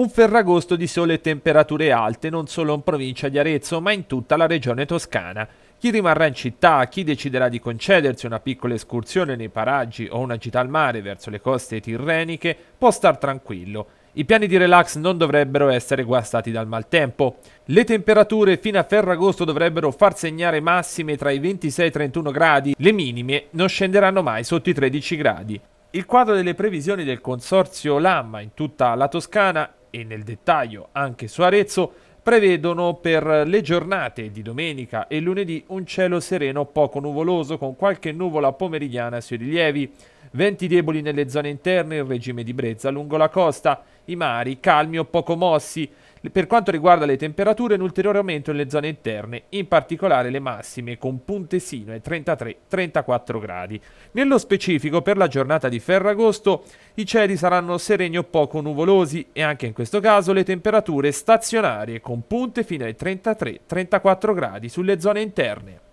Un ferragosto di sole e temperature alte non solo in provincia di Arezzo, ma in tutta la regione toscana. Chi rimarrà in città, chi deciderà di concedersi una piccola escursione nei paraggi o una gita al mare verso le coste tirreniche, può star tranquillo. I piani di relax non dovrebbero essere guastati dal maltempo. Le temperature fino a Ferragosto dovrebbero far segnare massime tra i 26 e i 31 gradi, le minime non scenderanno mai sotto i 13 gradi. Il quadro delle previsioni del consorzio Lamma in tutta la Toscana e nel dettaglio anche su Arezzo prevedono per le giornate di domenica e lunedì un cielo sereno poco nuvoloso con qualche nuvola pomeridiana sui rilievi, venti deboli nelle zone interne in regime di brezza lungo la costa, i mari calmi o poco mossi. Per quanto riguarda le temperature, un ulteriore aumento nelle zone interne, in particolare le massime con punte sino ai 33-34 gradi. Nello specifico, per la giornata di Ferragosto, i cieli saranno sereni o poco nuvolosi e anche in questo caso le temperature stazionarie con con punte fino ai 33-34 gradi sulle zone interne.